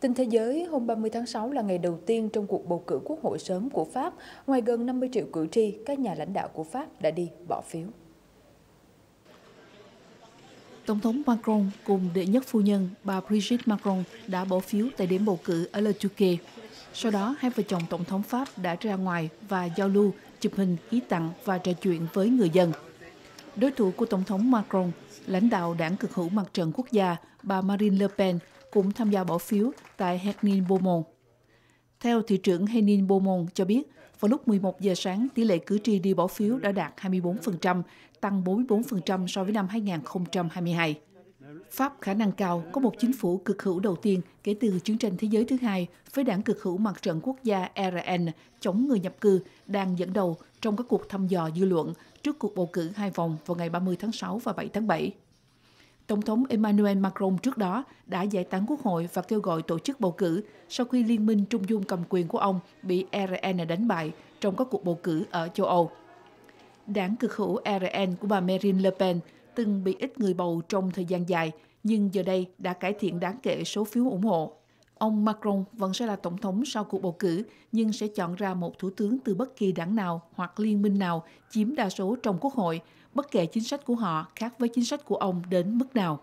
Tin thế giới, hôm 30 tháng 6 là ngày đầu tiên trong cuộc bầu cử quốc hội sớm của Pháp. Ngoài gần 50 triệu cử tri, các nhà lãnh đạo của Pháp đã đi bỏ phiếu. Tổng thống Macron cùng đệ nhất phu nhân bà Brigitte Macron đã bỏ phiếu tại điểm bầu cử ở Le Touquet. Sau đó, hai vợ chồng Tổng thống Pháp đã ra ngoài và giao lưu, chụp hình, ký tặng và trò chuyện với người dân. Đối thủ của Tổng thống Macron, lãnh đạo đảng cực hữu mặt trận quốc gia, bà Marine Le Pen, cũng tham gia bỏ phiếu tại Henin Beaumont. Theo thị trưởng Henin Beaumont cho biết, vào lúc 11 giờ sáng, tỷ lệ cử tri đi bỏ phiếu đã đạt 24%, tăng 44% so với năm 2022. Pháp khả năng cao có một chính phủ cực hữu đầu tiên kể từ chiến tranh thế giới thứ hai với đảng cực hữu mặt trận quốc gia RN chống người nhập cư đang dẫn đầu trong các cuộc thăm dò dư luận trước cuộc bầu cử hai vòng vào ngày 30 tháng 6 và 7 tháng 7. Tổng thống Emmanuel Macron trước đó đã giải tán quốc hội và kêu gọi tổ chức bầu cử sau khi liên minh trung dung cầm quyền của ông bị RN đánh bại trong các cuộc bầu cử ở châu Âu. Đảng cực hữu RN của bà Marine Le Pen – từng bị ít người bầu trong thời gian dài, nhưng giờ đây đã cải thiện đáng kể số phiếu ủng hộ. Ông Macron vẫn sẽ là tổng thống sau cuộc bầu cử, nhưng sẽ chọn ra một thủ tướng từ bất kỳ đảng nào hoặc liên minh nào chiếm đa số trong quốc hội, bất kể chính sách của họ khác với chính sách của ông đến mức nào.